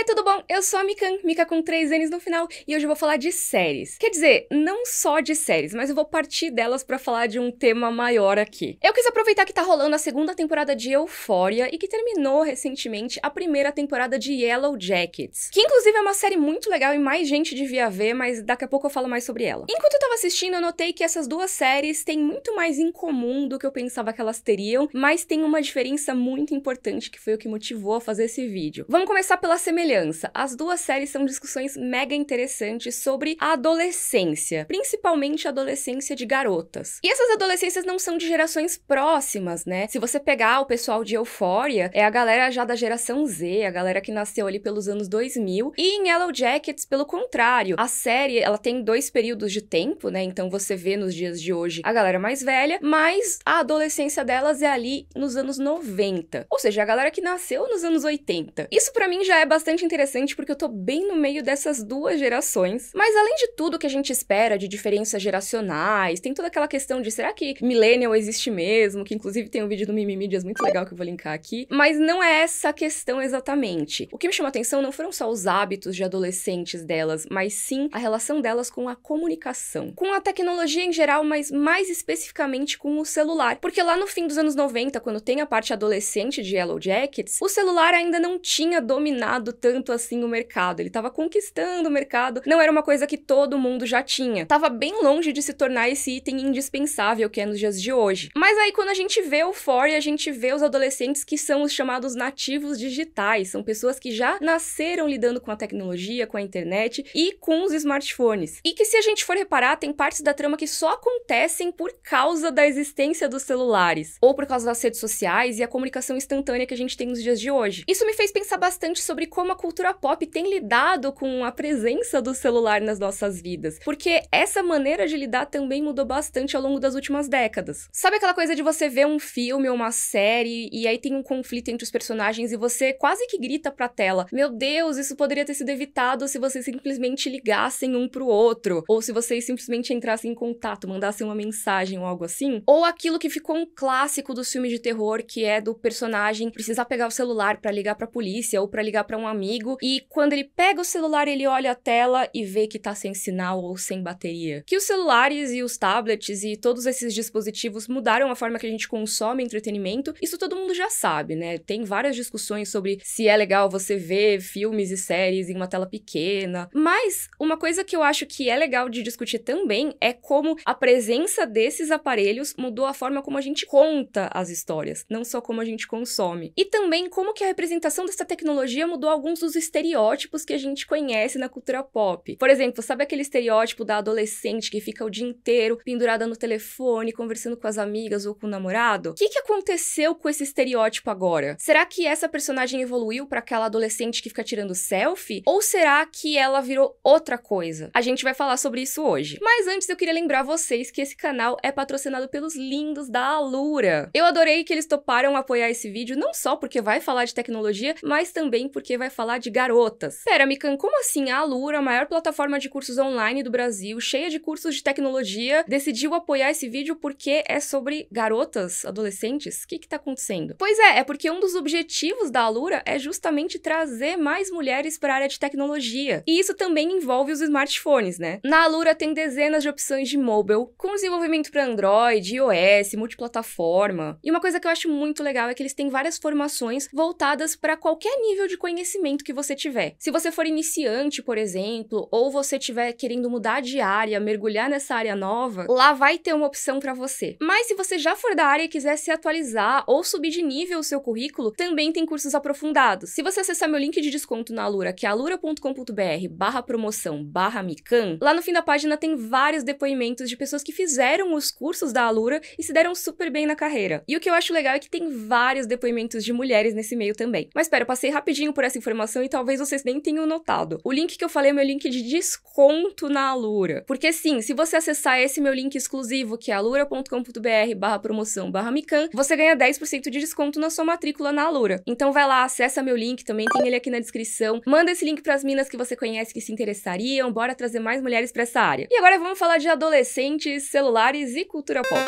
Oiê, tudo bom? Eu sou a Mikan, Mika com três N's no final, e hoje eu vou falar de séries. Quer dizer, não só de séries, mas eu vou partir delas para falar de um tema maior aqui. Eu quis aproveitar que tá rolando a segunda temporada de Euphoria e que terminou recentemente a primeira temporada de Yellow Jackets, que inclusive é uma série muito legal e mais gente devia ver, mas daqui a pouco eu falo mais sobre ela. Enquanto eu tava assistindo, eu notei que essas duas séries têm muito mais em comum do que eu pensava que elas teriam, mas tem uma diferença muito importante que foi o que motivou a fazer esse vídeo. Vamos começar pela semelhança semelhança, as duas séries são discussões mega interessantes sobre a adolescência, principalmente a adolescência de garotas. E essas adolescências não são de gerações próximas, né? Se você pegar o pessoal de Euphoria, é a galera já da geração Z, a galera que nasceu ali pelos anos 2000, e em Yellow Jackets, pelo contrário, a série, ela tem dois períodos de tempo, né? Então você vê nos dias de hoje a galera mais velha, mas a adolescência delas é ali nos anos 90. Ou seja, a galera que nasceu nos anos 80. Isso para mim já é bastante bastante interessante porque eu tô bem no meio dessas duas gerações. Mas além de tudo que a gente espera de diferenças geracionais, tem toda aquela questão de será que millennial existe mesmo? Que inclusive tem um vídeo do Mimimidias muito legal que eu vou linkar aqui. Mas não é essa a questão exatamente. O que me chamou a atenção não foram só os hábitos de adolescentes delas, mas sim a relação delas com a comunicação. Com a tecnologia em geral, mas mais especificamente com o celular. Porque lá no fim dos anos 90, quando tem a parte adolescente de Yellow Jackets, o celular ainda não tinha dominado tanto tanto assim o mercado. Ele estava conquistando o mercado, não era uma coisa que todo mundo já tinha. Tava bem longe de se tornar esse item indispensável que é nos dias de hoje. Mas aí quando a gente vê o Euphoria, a gente vê os adolescentes que são os chamados nativos digitais, são pessoas que já nasceram lidando com a tecnologia, com a internet e com os smartphones. E que se a gente for reparar, tem partes da trama que só acontecem por causa da existência dos celulares, ou por causa das redes sociais e a comunicação instantânea que a gente tem nos dias de hoje. Isso me fez pensar bastante sobre como a cultura pop tem lidado com a presença do celular nas nossas vidas. Porque essa maneira de lidar também mudou bastante ao longo das últimas décadas. Sabe aquela coisa de você ver um filme ou uma série e aí tem um conflito entre os personagens e você quase que grita pra tela: Meu Deus, isso poderia ter sido evitado se vocês simplesmente ligassem um pro outro, ou se vocês simplesmente entrassem em contato, mandassem uma mensagem ou algo assim. Ou aquilo que ficou um clássico dos filmes de terror, que é do personagem precisar pegar o celular para ligar pra polícia ou para ligar para um amigo amigo e quando ele pega o celular, ele olha a tela e vê que tá sem sinal ou sem bateria. Que os celulares e os tablets e todos esses dispositivos mudaram a forma que a gente consome entretenimento, isso todo mundo já sabe, né? Tem várias discussões sobre se é legal você ver filmes e séries em uma tela pequena. Mas uma coisa que eu acho que é legal de discutir também é como a presença desses aparelhos mudou a forma como a gente conta as histórias, não só como a gente consome. E também como que a representação dessa tecnologia mudou algum alguns dos estereótipos que a gente conhece na cultura pop. Por exemplo, sabe aquele estereótipo da adolescente que fica o dia inteiro pendurada no telefone, conversando com as amigas ou com o namorado? O que, que aconteceu com esse estereótipo agora? Será que essa personagem evoluiu para aquela adolescente que fica tirando selfie? Ou será que ela virou outra coisa? A gente vai falar sobre isso hoje. Mas antes eu queria lembrar vocês que esse canal é patrocinado pelos lindos da Alura. Eu adorei que eles toparam apoiar esse vídeo, não só porque vai falar de tecnologia, mas também porque vai falar falar de garotas. Pera, Mikan, como assim a Alura, a maior plataforma de cursos online do Brasil, cheia de cursos de tecnologia, decidiu apoiar esse vídeo porque é sobre garotas, adolescentes? O que que tá acontecendo? Pois é, é porque um dos objetivos da Alura é justamente trazer mais mulheres para a área de tecnologia. E isso também envolve os smartphones, né? Na Alura tem dezenas de opções de mobile, com desenvolvimento para Android, iOS, multiplataforma. E uma coisa que eu acho muito legal é que eles têm várias formações voltadas para qualquer nível de conhecimento momento que você tiver. Se você for iniciante, por exemplo, ou você estiver querendo mudar de área, mergulhar nessa área nova, lá vai ter uma opção para você. Mas se você já for da área e quiser se atualizar ou subir de nível o seu currículo, também tem cursos aprofundados. Se você acessar meu link de desconto na Alura, que é alura.com.br barra promoção barra Mican, lá no fim da página tem vários depoimentos de pessoas que fizeram os cursos da Alura e se deram super bem na carreira. E o que eu acho legal é que tem vários depoimentos de mulheres nesse meio também. Mas espera, passei rapidinho por essa informação informação e talvez vocês nem tenham notado. O link que eu falei é meu link de desconto na Alura. Porque sim, se você acessar esse meu link exclusivo, que é alura.com.br barra promoção barra Mican, você ganha 10% de desconto na sua matrícula na Alura. Então vai lá, acessa meu link, também tem ele aqui na descrição. Manda esse link pras minas que você conhece que se interessariam, bora trazer mais mulheres para essa área. E agora vamos falar de adolescentes, celulares e cultura pop.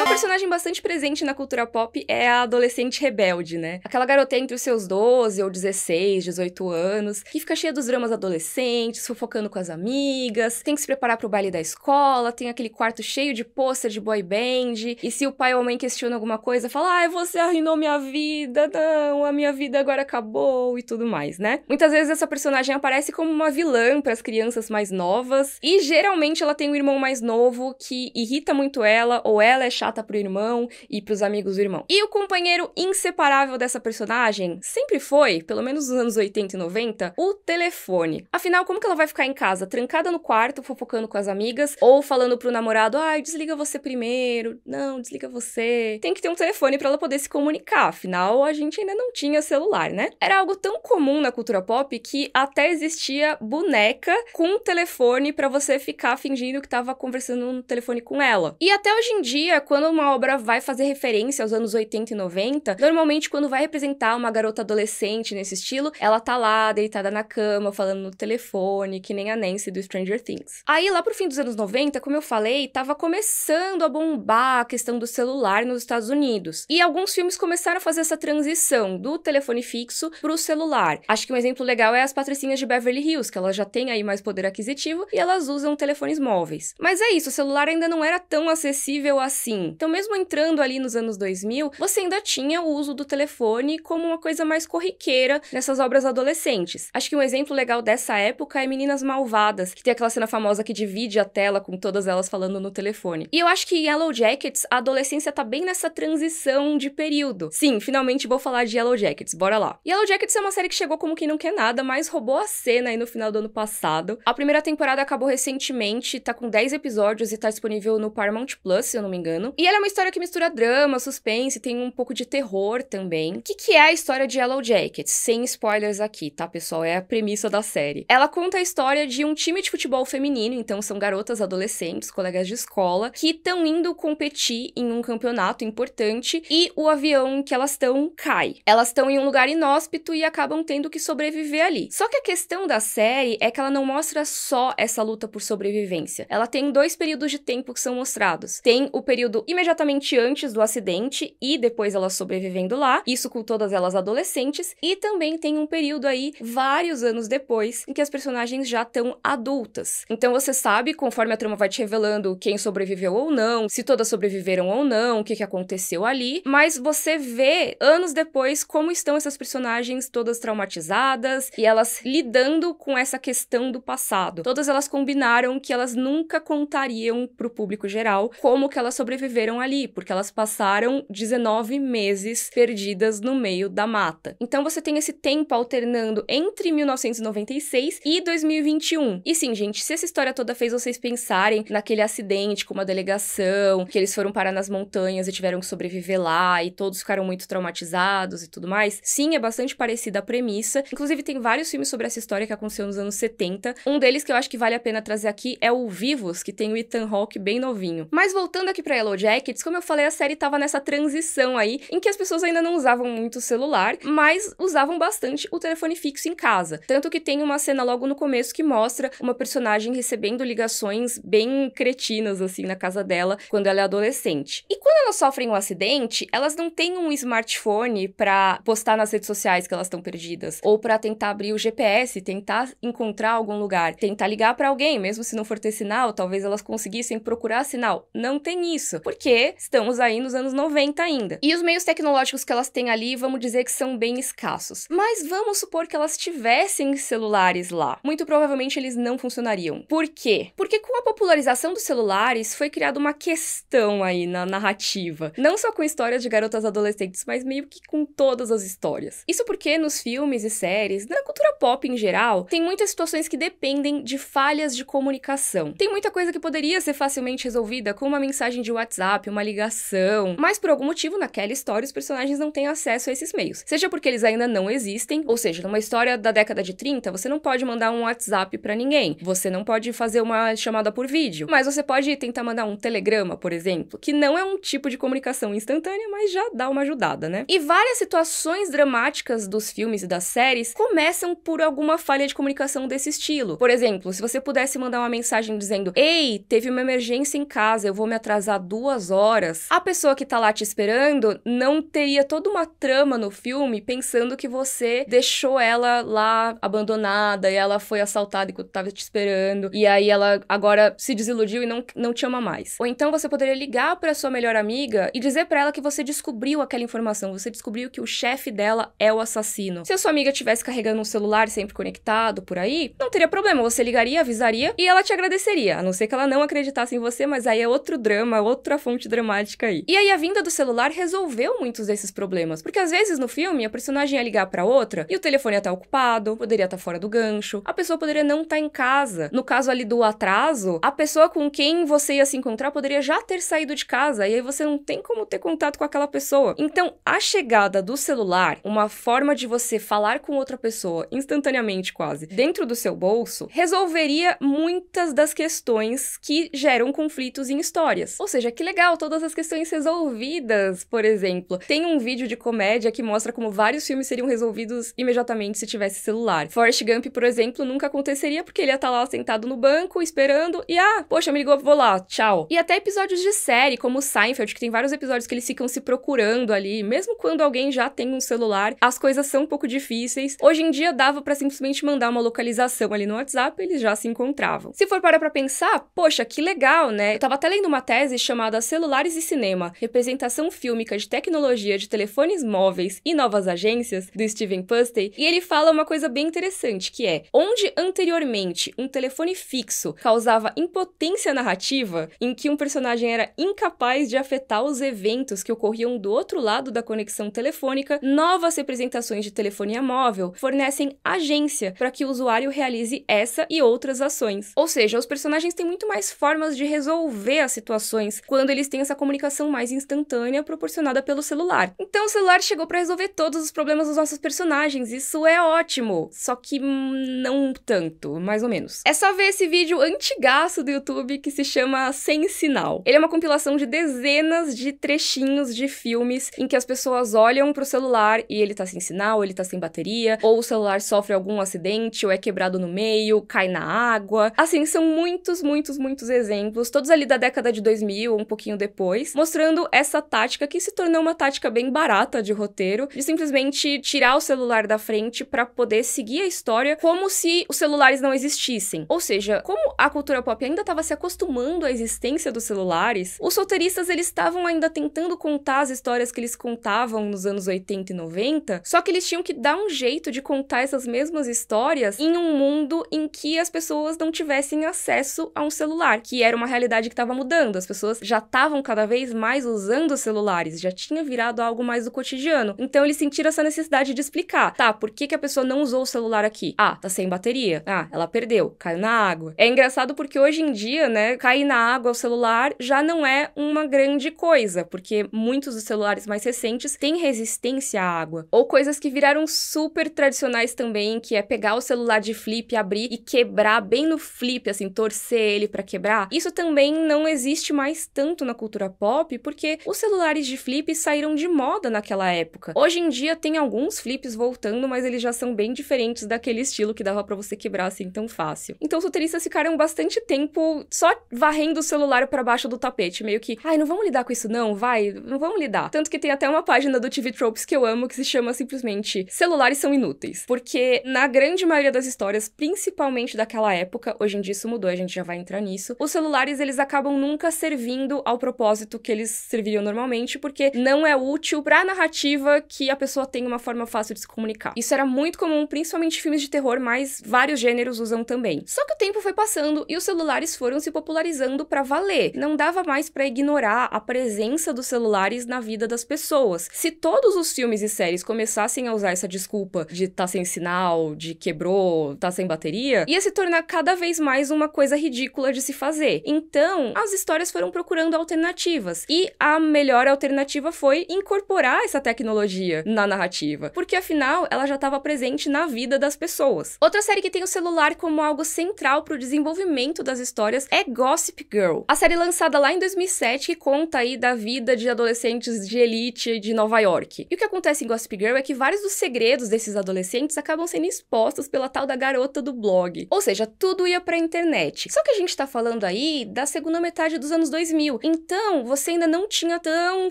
Uma é. personagem bastante presente na cultura pop é a adolescente rebelde, né? Aquela garota entre os seus 12 ou 16, 18 anos, que fica cheia dos dramas adolescentes, fofocando com as amigas, tem que se preparar pro baile da escola, tem aquele quarto cheio de pôster de boy band, e se o pai ou a mãe questiona alguma coisa, fala: "Ai, você arruinou minha vida, não, a minha vida agora acabou" e tudo mais, né? Muitas vezes essa personagem aparece como uma vilã para as crianças mais novas, e geralmente ela tem um irmão mais novo que irrita muito ela ou ela é chata data pro irmão e pros amigos do irmão. E o companheiro inseparável dessa personagem sempre foi, pelo menos nos anos 80 e 90, o telefone. Afinal, como que ela vai ficar em casa, trancada no quarto, fofocando com as amigas ou falando pro namorado: "Ai, desliga você primeiro. Não, desliga você". Tem que ter um telefone para ela poder se comunicar. Afinal, a gente ainda não tinha celular, né? Era algo tão comum na cultura pop que até existia boneca com telefone para você ficar fingindo que tava conversando no telefone com ela. E até hoje em dia, quando quando uma obra vai fazer referência aos anos 80 e 90, normalmente quando vai representar uma garota adolescente nesse estilo, ela tá lá deitada na cama, falando no telefone, que nem a Nancy do Stranger Things. Aí lá pro fim dos anos 90, como eu falei, tava começando a bombar a questão do celular nos Estados Unidos. E alguns filmes começaram a fazer essa transição do telefone fixo pro celular. Acho que um exemplo legal é as patricinhas de Beverly Hills, que elas já têm aí mais poder aquisitivo e elas usam telefones móveis. Mas é isso, o celular ainda não era tão acessível assim. Então, mesmo entrando ali nos anos 2000, você ainda tinha o uso do telefone como uma coisa mais corriqueira nessas obras adolescentes. Acho que um exemplo legal dessa época é Meninas Malvadas, que tem aquela cena famosa que divide a tela com todas elas falando no telefone. E eu acho que em Yellow Jackets, a adolescência tá bem nessa transição de período. Sim, finalmente vou falar de Yellow Jackets, bora lá. Yellow Jackets é uma série que chegou como quem não quer nada, mas roubou a cena aí no final do ano passado. A primeira temporada acabou recentemente, tá com 10 episódios e tá disponível no Paramount Plus, se eu não me engano. E ela é uma história que mistura drama, suspense, tem um pouco de terror também. O que, que é a história de Yellow Jacket? Sem spoilers aqui, tá, pessoal? É a premissa da série. Ela conta a história de um time de futebol feminino, então são garotas adolescentes, colegas de escola, que estão indo competir em um campeonato importante e o avião que elas estão cai. Elas estão em um lugar inóspito e acabam tendo que sobreviver ali. Só que a questão da série é que ela não mostra só essa luta por sobrevivência. Ela tem dois períodos de tempo que são mostrados. Tem o período imediatamente antes do acidente e depois elas sobrevivendo lá, isso com todas elas adolescentes, e também tem um período aí, vários anos depois, em que as personagens já estão adultas. Então você sabe, conforme a trama vai te revelando quem sobreviveu ou não, se todas sobreviveram ou não, o que, que aconteceu ali, mas você vê anos depois como estão essas personagens todas traumatizadas e elas lidando com essa questão do passado. Todas elas combinaram que elas nunca contariam pro público geral como que elas sobreviveram sobreviveram ali, porque elas passaram 19 meses perdidas no meio da mata. Então você tem esse tempo alternando entre 1996 e 2021. E sim, gente, se essa história toda fez vocês pensarem naquele acidente com uma delegação, que eles foram parar nas montanhas e tiveram que sobreviver lá e todos ficaram muito traumatizados e tudo mais, sim, é bastante parecida a premissa. Inclusive, tem vários filmes sobre essa história que aconteceu nos anos 70. Um deles que eu acho que vale a pena trazer aqui é o Vivos, que tem o Ethan Hawke bem novinho. Mas voltando aqui pra Yellow Jackets, como eu falei, a série estava nessa transição aí, em que as pessoas ainda não usavam muito o celular, mas usavam bastante o telefone fixo em casa. Tanto que tem uma cena logo no começo que mostra uma personagem recebendo ligações bem cretinas, assim, na casa dela, quando ela é adolescente. E quando elas sofrem um acidente, elas não têm um smartphone para postar nas redes sociais que elas estão perdidas, ou para tentar abrir o GPS, tentar encontrar algum lugar, tentar ligar para alguém, mesmo se não for ter sinal, talvez elas conseguissem procurar sinal. Não tem isso porque estamos aí nos anos 90 ainda. E os meios tecnológicos que elas têm ali, vamos dizer que são bem escassos. Mas vamos supor que elas tivessem celulares lá. Muito provavelmente eles não funcionariam. Por quê? Porque com a popularização dos celulares foi criada uma questão aí na narrativa. Não só com histórias de garotas adolescentes, mas meio que com todas as histórias. Isso porque nos filmes e séries, na cultura pop em geral, tem muitas situações que dependem de falhas de comunicação. Tem muita coisa que poderia ser facilmente resolvida com uma mensagem de WhatsApp WhatsApp, uma ligação. Mas por algum motivo, naquela história, os personagens não têm acesso a esses meios. Seja porque eles ainda não existem, ou seja, numa história da década de 30, você não pode mandar um WhatsApp para ninguém. Você não pode fazer uma chamada por vídeo. Mas você pode tentar mandar um telegrama, por exemplo, que não é um tipo de comunicação instantânea, mas já dá uma ajudada, né? E várias situações dramáticas dos filmes e das séries começam por alguma falha de comunicação desse estilo. Por exemplo, se você pudesse mandar uma mensagem dizendo: Ei, teve uma emergência em casa, eu vou me atrasar duas duas horas, a pessoa que tá lá te esperando não teria toda uma trama no filme pensando que você deixou ela lá abandonada e ela foi assaltada enquanto tava te esperando e aí ela agora se desiludiu e não, não te ama mais. Ou então você poderia ligar para sua melhor amiga e dizer para ela que você descobriu aquela informação, você descobriu que o chefe dela é o assassino. Se a sua amiga tivesse carregando um celular sempre conectado por aí, não teria problema, você ligaria, avisaria e ela te agradeceria, a não ser que ela não acreditasse em você, mas aí é outro drama, outra fonte dramática aí. E aí a vinda do celular resolveu muitos desses problemas, porque às vezes no filme a personagem ia ligar para outra e o telefone ia estar tá ocupado, poderia estar tá fora do gancho, a pessoa poderia não estar tá em casa. No caso ali do atraso, a pessoa com quem você ia se encontrar poderia já ter saído de casa e aí você não tem como ter contato com aquela pessoa. Então, a chegada do celular, uma forma de você falar com outra pessoa instantaneamente quase, dentro do seu bolso, resolveria muitas das questões que geram conflitos em histórias. Ou seja, que legal, todas as questões resolvidas, por exemplo. Tem um vídeo de comédia que mostra como vários filmes seriam resolvidos imediatamente se tivesse celular. Forrest Gump, por exemplo, nunca aconteceria porque ele ia estar tá lá sentado no banco, esperando, e ah, poxa, me ligou, vou lá, tchau. E até episódios de série, como Seinfeld, que tem vários episódios que eles ficam se procurando ali, mesmo quando alguém já tem um celular, as coisas são um pouco difíceis. Hoje em dia dava para simplesmente mandar uma localização ali no WhatsApp, eles já se encontravam. Se for para pra pensar, poxa, que legal, né? Eu tava até lendo uma tese chamada celulares e cinema, representação fílmica de tecnologia de telefones móveis e novas agências, do Steven Pustey, e ele fala uma coisa bem interessante, que é, onde anteriormente um telefone fixo causava impotência narrativa, em que um personagem era incapaz de afetar os eventos que ocorriam do outro lado da conexão telefônica, novas representações de telefonia móvel fornecem agência para que o usuário realize essa e outras ações. Ou seja, os personagens têm muito mais formas de resolver as situações quando quando eles têm essa comunicação mais instantânea proporcionada pelo celular. Então o celular chegou para resolver todos os problemas dos nossos personagens, isso é ótimo, só que não tanto, mais ou menos. É só ver esse vídeo antigaço do YouTube que se chama Sem Sinal. Ele é uma compilação de dezenas de trechinhos de filmes em que as pessoas olham pro celular e ele tá sem sinal, ele tá sem bateria, ou o celular sofre algum acidente, ou é quebrado no meio, cai na água. Assim, são muitos, muitos, muitos exemplos, todos ali da década de 2000, um pouquinho depois, mostrando essa tática que se tornou uma tática bem barata de roteiro, de simplesmente tirar o celular da frente para poder seguir a história como se os celulares não existissem. Ou seja, como a cultura pop ainda estava se acostumando à existência dos celulares, os roteiristas eles estavam ainda tentando contar as histórias que eles contavam nos anos 80 e 90, só que eles tinham que dar um jeito de contar essas mesmas histórias em um mundo em que as pessoas não tivessem acesso a um celular, que era uma realidade que estava mudando, as pessoas já estavam cada vez mais usando os celulares, já tinha virado algo mais do cotidiano. Então eles sentiram essa necessidade de explicar, tá, por que, que a pessoa não usou o celular aqui? Ah, tá sem bateria. Ah, ela perdeu, caiu na água. É engraçado porque hoje em dia, né, cair na água o celular já não é uma grande coisa, porque muitos dos celulares mais recentes têm resistência à água. Ou coisas que viraram super tradicionais também, que é pegar o celular de flip, abrir e quebrar bem no flip, assim, torcer ele para quebrar. Isso também não existe mais tanto tanto na cultura pop porque os celulares de flip saíram de moda naquela época. Hoje em dia tem alguns flips voltando, mas eles já são bem diferentes daquele estilo que dava para você quebrar assim tão fácil. Então os roteiristas ficaram bastante tempo só varrendo o celular para baixo do tapete, meio que, ai, não vamos lidar com isso não, vai, não vamos lidar. Tanto que tem até uma página do TV Tropes que eu amo que se chama simplesmente Celulares são inúteis, porque na grande maioria das histórias, principalmente daquela época, hoje em dia isso mudou, a gente já vai entrar nisso, os celulares eles acabam nunca servindo ao propósito que eles serviriam normalmente, porque não é útil para a narrativa que a pessoa tem uma forma fácil de se comunicar. Isso era muito comum, principalmente em filmes de terror, mas vários gêneros usam também. Só que o tempo foi passando e os celulares foram se popularizando para valer. Não dava mais para ignorar a presença dos celulares na vida das pessoas. Se todos os filmes e séries começassem a usar essa desculpa de tá sem sinal, de quebrou, tá sem bateria, ia se tornar cada vez mais uma coisa ridícula de se fazer. Então, as histórias foram procurando buscando alternativas. E a melhor alternativa foi incorporar essa tecnologia na narrativa, porque afinal ela já estava presente na vida das pessoas. Outra série que tem o celular como algo central para o desenvolvimento das histórias é Gossip Girl. A série lançada lá em 2007 que conta aí da vida de adolescentes de elite de Nova York. E o que acontece em Gossip Girl é que vários dos segredos desses adolescentes acabam sendo expostos pela tal da garota do blog. Ou seja, tudo ia a internet. Só que a gente tá falando aí da segunda metade dos anos 2000, então, você ainda não tinha tão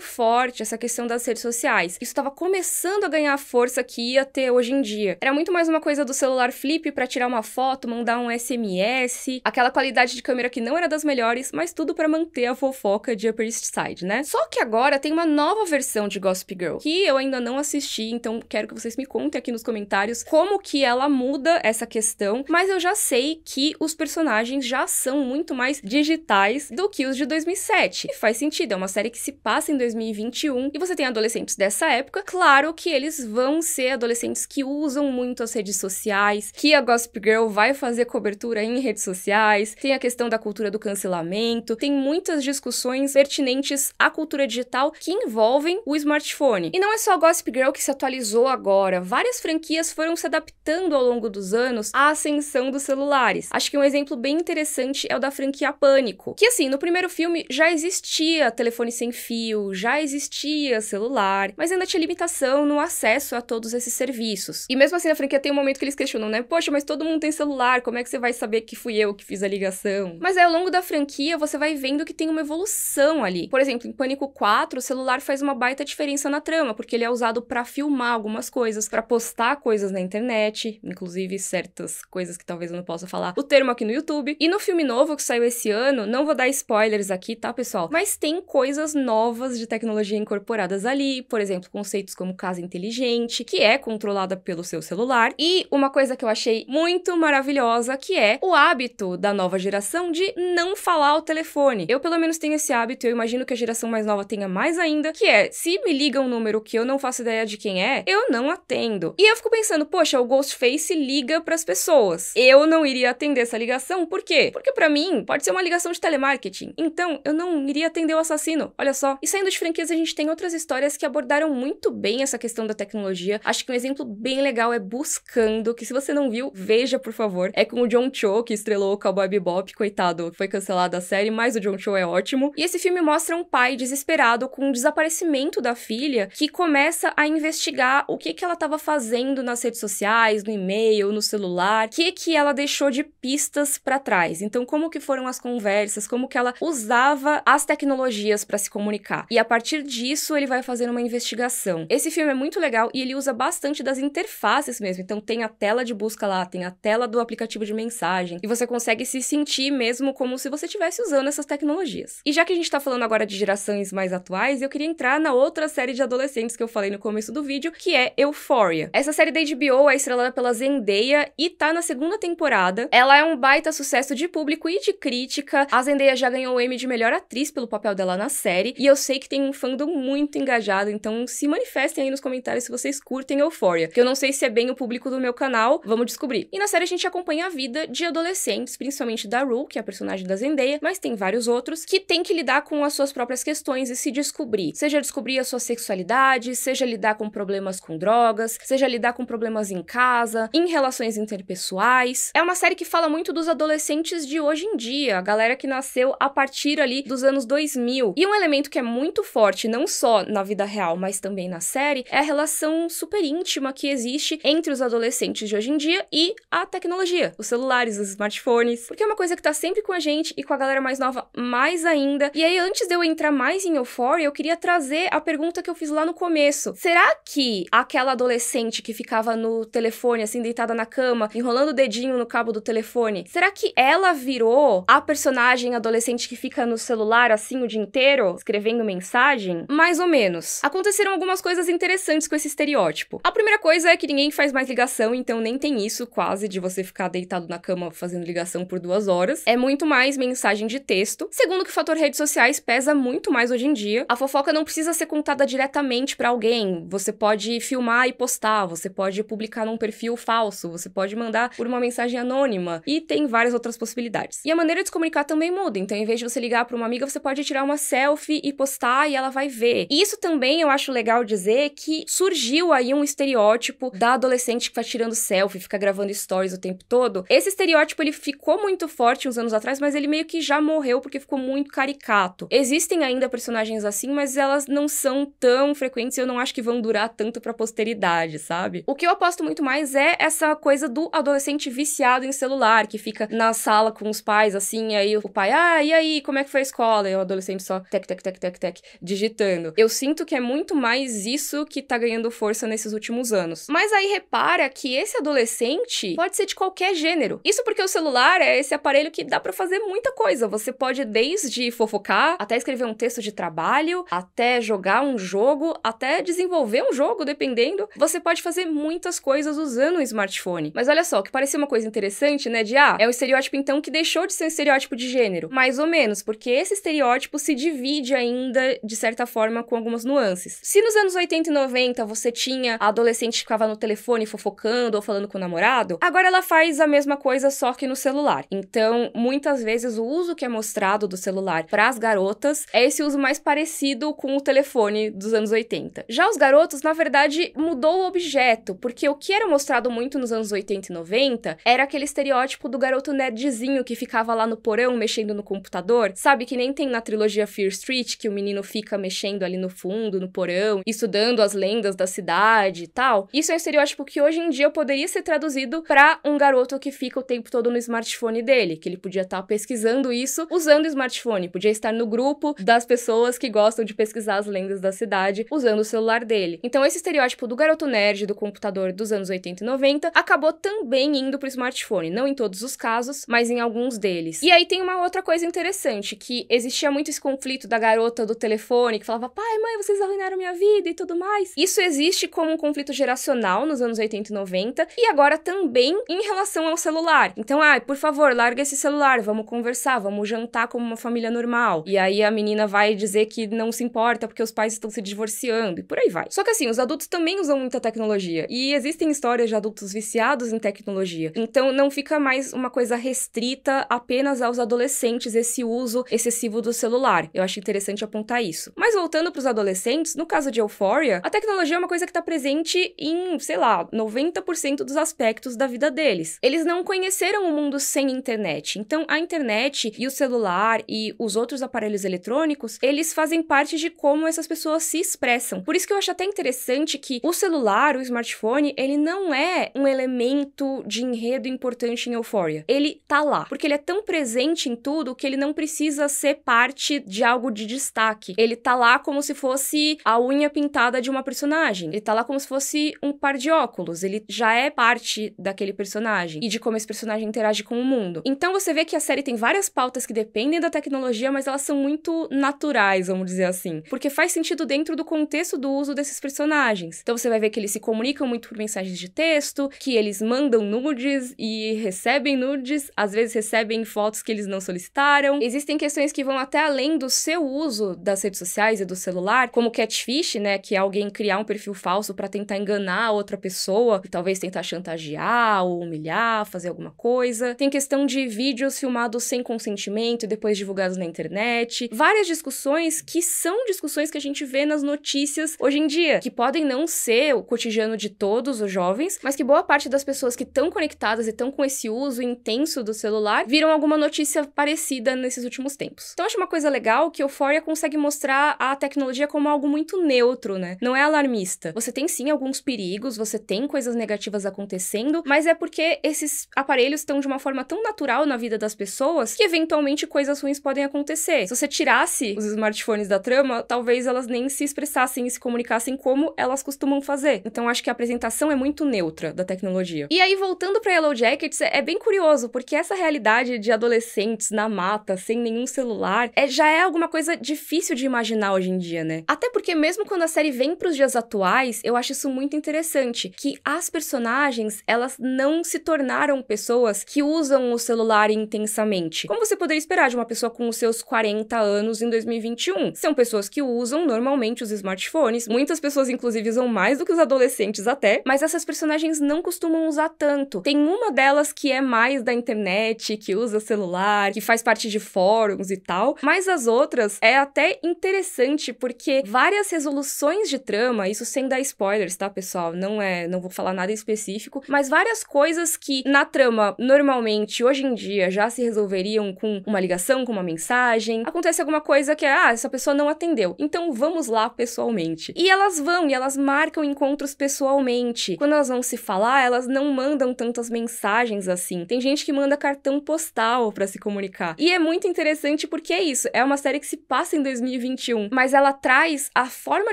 forte essa questão das redes sociais. Isso estava começando a ganhar a força que ia ter hoje em dia. Era muito mais uma coisa do celular flip para tirar uma foto, mandar um SMS, aquela qualidade de câmera que não era das melhores, mas tudo para manter a fofoca de Upper East Side, né? Só que agora tem uma nova versão de Gossip Girl, que eu ainda não assisti, então quero que vocês me contem aqui nos comentários como que ela muda essa questão, mas eu já sei que os personagens já são muito mais digitais do que os de 2007. E faz sentido, é uma série que se passa em 2021 e você tem adolescentes dessa época. Claro que eles vão ser adolescentes que usam muito as redes sociais, que a Gossip Girl vai fazer cobertura em redes sociais, tem a questão da cultura do cancelamento, tem muitas discussões pertinentes à cultura digital que envolvem o smartphone. E não é só a Gossip Girl que se atualizou agora, várias franquias foram se adaptando ao longo dos anos à ascensão dos celulares. Acho que um exemplo bem interessante é o da franquia Pânico, que assim, no primeiro filme já já existia telefone sem fio, já existia celular, mas ainda tinha limitação no acesso a todos esses serviços. E mesmo assim, na franquia tem um momento que eles questionam, né? Poxa, mas todo mundo tem celular, como é que você vai saber que fui eu que fiz a ligação? Mas aí, ao longo da franquia, você vai vendo que tem uma evolução ali. Por exemplo, em Pânico 4, o celular faz uma baita diferença na trama, porque ele é usado para filmar algumas coisas, para postar coisas na internet, inclusive certas coisas que talvez eu não possa falar o termo aqui no YouTube. E no filme novo que saiu esse ano, não vou dar spoilers aqui, tá? tá, pessoal? Mas tem coisas novas de tecnologia incorporadas ali, por exemplo, conceitos como casa inteligente, que é controlada pelo seu celular, e uma coisa que eu achei muito maravilhosa, que é o hábito da nova geração de não falar ao telefone. Eu, pelo menos, tenho esse hábito, eu imagino que a geração mais nova tenha mais ainda, que é, se me liga um número que eu não faço ideia de quem é, eu não atendo. E eu fico pensando, poxa, o Ghostface liga para as pessoas. Eu não iria atender essa ligação, por quê? Porque para mim pode ser uma ligação de telemarketing. Então, eu não iria atender o assassino. Olha só. E saindo de franquias, a gente tem outras histórias que abordaram muito bem essa questão da tecnologia. Acho que um exemplo bem legal é Buscando, que se você não viu, veja, por favor. É com o John Cho, que estrelou o Cowboy Bebop, coitado, foi cancelada a série, mas o John Cho é ótimo. E esse filme mostra um pai desesperado com o desaparecimento da filha, que começa a investigar o que que ela estava fazendo nas redes sociais, no e-mail, no celular, o que que ela deixou de pistas para trás. Então, como que foram as conversas, como que ela usava usava as tecnologias para se comunicar. E a partir disso, ele vai fazer uma investigação. Esse filme é muito legal e ele usa bastante das interfaces mesmo. Então, tem a tela de busca lá, tem a tela do aplicativo de mensagem. E você consegue se sentir mesmo como se você estivesse usando essas tecnologias. E já que a gente está falando agora de gerações mais atuais, eu queria entrar na outra série de adolescentes que eu falei no começo do vídeo, que é Euphoria. Essa série da HBO é estrelada pela Zendaya e tá na segunda temporada. Ela é um baita sucesso de público e de crítica. A Zendaya já ganhou o Emmy de melhor atriz pelo papel dela na série, e eu sei que tem um fandom muito engajado, então se manifestem aí nos comentários se vocês curtem Euphoria, que eu não sei se é bem o público do meu canal, vamos descobrir. E na série a gente acompanha a vida de adolescentes, principalmente da Rue, que é a personagem da Zendaya, mas tem vários outros, que tem que lidar com as suas próprias questões e se descobrir. Seja descobrir a sua sexualidade, seja lidar com problemas com drogas, seja lidar com problemas em casa, em relações interpessoais. É uma série que fala muito dos adolescentes de hoje em dia, a galera que nasceu a partir ali dos anos 2000. E um elemento que é muito forte, não só na vida real, mas também na série, é a relação super íntima que existe entre os adolescentes de hoje em dia e a tecnologia, os celulares, os smartphones, porque é uma coisa que tá sempre com a gente e com a galera mais nova mais ainda. E aí, antes de eu entrar mais em Euphoria, eu queria trazer a pergunta que eu fiz lá no começo. Será que aquela adolescente que ficava no telefone, assim, deitada na cama, enrolando o dedinho no cabo do telefone, será que ela virou a personagem adolescente que fica no celular celular assim o dia inteiro, escrevendo mensagem? Mais ou menos. Aconteceram algumas coisas interessantes com esse estereótipo. A primeira coisa é que ninguém faz mais ligação, então nem tem isso quase de você ficar deitado na cama fazendo ligação por duas horas. É muito mais mensagem de texto. Segundo que o fator redes sociais pesa muito mais hoje em dia. A fofoca não precisa ser contada diretamente para alguém. Você pode filmar e postar, você pode publicar num perfil falso, você pode mandar por uma mensagem anônima e tem várias outras possibilidades. E a maneira de se comunicar também muda. Então, em vez de você ligar para uma amiga, você pode tirar uma selfie e postar e ela vai ver. Isso também eu acho legal dizer que surgiu aí um estereótipo da adolescente que tá tirando selfie, fica gravando stories o tempo todo. Esse estereótipo ele ficou muito forte uns anos atrás, mas ele meio que já morreu porque ficou muito caricato. Existem ainda personagens assim, mas elas não são tão frequentes e eu não acho que vão durar tanto pra posteridade, sabe? O que eu aposto muito mais é essa coisa do adolescente viciado em celular, que fica na sala com os pais assim, aí o pai, ah, e aí, como é que foi escola e o adolescente só tec, tec, tec, tec, tec, digitando. Eu sinto que é muito mais isso que tá ganhando força nesses últimos anos. Mas aí repara que esse adolescente pode ser de qualquer gênero. Isso porque o celular é esse aparelho que dá para fazer muita coisa. Você pode desde fofocar, até escrever um texto de trabalho, até jogar um jogo, até desenvolver um jogo, dependendo. Você pode fazer muitas coisas usando o smartphone. Mas olha só, que parecia uma coisa interessante, né? De ah, é um estereótipo então que deixou de ser um estereótipo de gênero. Mais ou menos, porque esse estereótipo se divide ainda, de certa forma, com algumas nuances. Se nos anos 80 e 90 você tinha a adolescente que ficava no telefone fofocando ou falando com o namorado, agora ela faz a mesma coisa só que no celular. Então, muitas vezes o uso que é mostrado do celular para as garotas é esse uso mais parecido com o telefone dos anos 80. Já os garotos, na verdade, mudou o objeto, porque o que era mostrado muito nos anos 80 e 90 era aquele estereótipo do garoto nerdzinho que ficava lá no porão mexendo no computador, sabe? que nem tem na trilogia Fear Street, que o menino fica mexendo ali no fundo, no porão, estudando as lendas da cidade e tal. Isso é um estereótipo que hoje em dia poderia ser traduzido para um garoto que fica o tempo todo no smartphone dele, que ele podia estar tá pesquisando isso usando o smartphone, podia estar no grupo das pessoas que gostam de pesquisar as lendas da cidade usando o celular dele. Então esse estereótipo do garoto nerd do computador dos anos 80 e 90 acabou também indo pro smartphone, não em todos os casos, mas em alguns deles. E aí tem uma outra coisa interessante que existia muito esse conflito da garota do telefone que falava: pai, mãe, vocês arruinaram minha vida e tudo mais. Isso existe como um conflito geracional nos anos 80 e 90 e agora também em relação ao celular. Então, ai, ah, por favor, larga esse celular, vamos conversar, vamos jantar como uma família normal. E aí a menina vai dizer que não se importa porque os pais estão se divorciando e por aí vai. Só que assim, os adultos também usam muita tecnologia e existem histórias de adultos viciados em tecnologia. Então, não fica mais uma coisa restrita apenas aos adolescentes esse uso, esse excessivo do celular. Eu acho interessante apontar isso. Mas voltando para os adolescentes, no caso de Euphoria, a tecnologia é uma coisa que está presente em, sei lá, 90% dos aspectos da vida deles. Eles não conheceram o mundo sem internet. Então, a internet e o celular e os outros aparelhos eletrônicos, eles fazem parte de como essas pessoas se expressam. Por isso que eu acho até interessante que o celular, o smartphone, ele não é um elemento de enredo importante em Euphoria. Ele tá lá, porque ele é tão presente em tudo que ele não precisa ser parte de algo de destaque. Ele tá lá como se fosse a unha pintada de uma personagem. Ele tá lá como se fosse um par de óculos. Ele já é parte daquele personagem e de como esse personagem interage com o mundo. Então você vê que a série tem várias pautas que dependem da tecnologia, mas elas são muito naturais, vamos dizer assim. Porque faz sentido dentro do contexto do uso desses personagens. Então você vai ver que eles se comunicam muito por mensagens de texto, que eles mandam nudes e recebem nudes, às vezes recebem fotos que eles não solicitaram. Existem questões questões que vão até além do seu uso das redes sociais e do celular, como catfish, né, que é alguém criar um perfil falso para tentar enganar outra pessoa, e talvez tentar chantagear ou humilhar, fazer alguma coisa. Tem questão de vídeos filmados sem consentimento e depois divulgados na internet. Várias discussões que são discussões que a gente vê nas notícias hoje em dia, que podem não ser o cotidiano de todos os jovens, mas que boa parte das pessoas que estão conectadas e estão com esse uso intenso do celular viram alguma notícia parecida nesses últimos tempos tempos. Então, acho uma coisa legal que Euphoria consegue mostrar a tecnologia como algo muito neutro, né? Não é alarmista. Você tem sim alguns perigos, você tem coisas negativas acontecendo, mas é porque esses aparelhos estão de uma forma tão natural na vida das pessoas que eventualmente coisas ruins podem acontecer. Se você tirasse os smartphones da trama, talvez elas nem se expressassem e se comunicassem como elas costumam fazer. Então, acho que a apresentação é muito neutra da tecnologia. E aí, voltando para Yellow Jackets, é bem curioso, porque essa realidade de adolescentes na mata, sem nenhum celular, celular, é, já é alguma coisa difícil de imaginar hoje em dia, né? Até porque mesmo quando a série vem para os dias atuais, eu acho isso muito interessante, que as personagens, elas não se tornaram pessoas que usam o celular intensamente. Como você poderia esperar de uma pessoa com os seus 40 anos em 2021? São pessoas que usam normalmente os smartphones, muitas pessoas inclusive usam mais do que os adolescentes até, mas essas personagens não costumam usar tanto. Tem uma delas que é mais da internet, que usa celular, que faz parte de fóruns e tal, mas as outras é até interessante porque várias resoluções de trama, isso sem dar spoilers, tá, pessoal? Não é, não vou falar nada específico, mas várias coisas que na trama normalmente hoje em dia já se resolveriam com uma ligação, com uma mensagem. Acontece alguma coisa que é, ah, essa pessoa não atendeu. Então vamos lá pessoalmente. E elas vão e elas marcam encontros pessoalmente. Quando elas vão se falar, elas não mandam tantas mensagens assim. Tem gente que manda cartão postal para se comunicar. E é muito interessante porque é isso. É uma série que se passa em 2021, mas ela traz a forma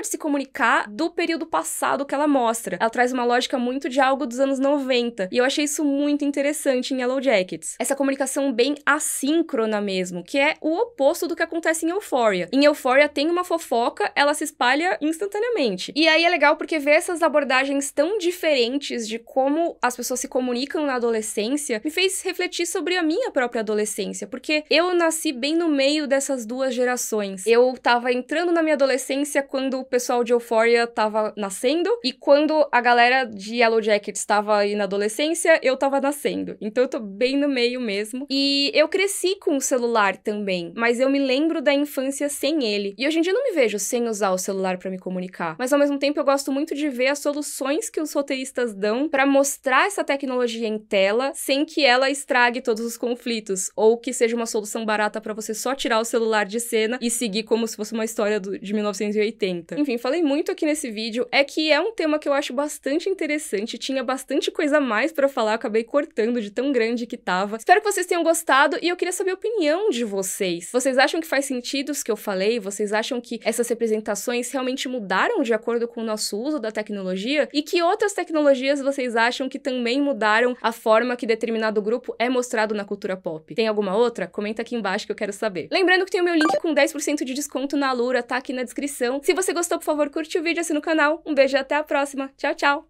de se comunicar do período passado que ela mostra. Ela traz uma lógica muito de algo dos anos 90. E eu achei isso muito interessante em Yellow Jackets. Essa comunicação bem assíncrona mesmo, que é o oposto do que acontece em Euphoria. Em Euphoria tem uma fofoca, ela se espalha instantaneamente. E aí é legal porque ver essas abordagens tão diferentes de como as pessoas se comunicam na adolescência me fez refletir sobre a minha própria adolescência, porque eu nasci bem no meio dessas duas gerações. Eu tava entrando na minha adolescência quando o pessoal de Euphoria tava nascendo e quando a galera de Yellow Jackets tava aí na adolescência, eu tava nascendo. Então eu tô bem no meio mesmo. E eu cresci com o celular também, mas eu me lembro da infância sem ele. E hoje em dia eu não me vejo sem usar o celular para me comunicar, mas ao mesmo tempo eu gosto muito de ver as soluções que os roteiristas dão para mostrar essa tecnologia em tela sem que ela estrague todos os conflitos ou que seja uma solução barata para você você só tirar o celular de cena e seguir como se fosse uma história do, de 1980. Enfim, falei muito aqui nesse vídeo, é que é um tema que eu acho bastante interessante, tinha bastante coisa a mais para falar, acabei cortando de tão grande que tava. Espero que vocês tenham gostado e eu queria saber a opinião de vocês. Vocês acham que faz sentido o que eu falei? Vocês acham que essas representações realmente mudaram de acordo com o nosso uso da tecnologia? E que outras tecnologias vocês acham que também mudaram a forma que determinado grupo é mostrado na cultura pop? Tem alguma outra? Comenta aqui embaixo que eu quero saber. Lembrando que tem o meu link com 10% de desconto na Lura, tá aqui na descrição. Se você gostou, por favor, curte o vídeo, assina o canal. Um beijo e até a próxima. Tchau, tchau!